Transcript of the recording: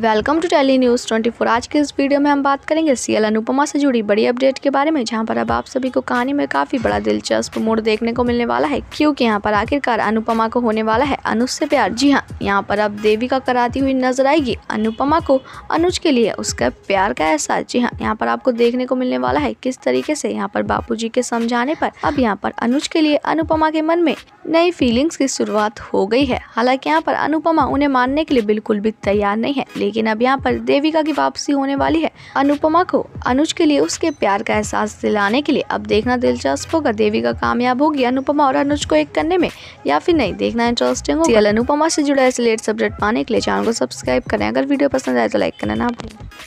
welcome to tele news twenty four आज के इस वीडियो में हम बात करेंगे सीएल अनुपमा से जुड़ी बड़ी अपडेट के बारे में जहां पर अब आप सभी को कहानी में काफ़ी बड़ा दिलचस्प मोड़ देखने को मिलने वाला है क्योंकि यहां पर आखिरकार अनुपमा को होने वाला है अनुज से प्यार जी हां यहां पर अब देवी का कराती हुई नजर आएगी अनुपमा को अनुज के लिए उसका प्यार का एहसास जी हाँ यहाँ पर आपको देखने को मिलने वाला है किस तरीके से यहाँ पर बापू के समझाने पर अब यहाँ पर अनुज के लिए अनुपमा के मन में नई फीलिंग्स की शुरुआत हो गई है हालांकि यहाँ पर अनुपमा उन्हें मानने के लिए बिल्कुल भी तैयार नहीं है लेकिन अब यहाँ पर देविका की वापसी होने वाली है अनुपमा को अनुज के लिए उसके प्यार का एहसास दिलाने के लिए अब देखना दिलचस्प होगा देविका कामयाब होगी अनुपमा और अनुज को एक करने में या फिर नहीं देखना इंटरेस्टिंग होगा अनुपमा से जुड़ा ऐसे लेट सब्जेक्ट पाने के लिए चैनल को सब्सक्राइब करें अगर वीडियो पसंद आए तो लाइक करना ना भूलें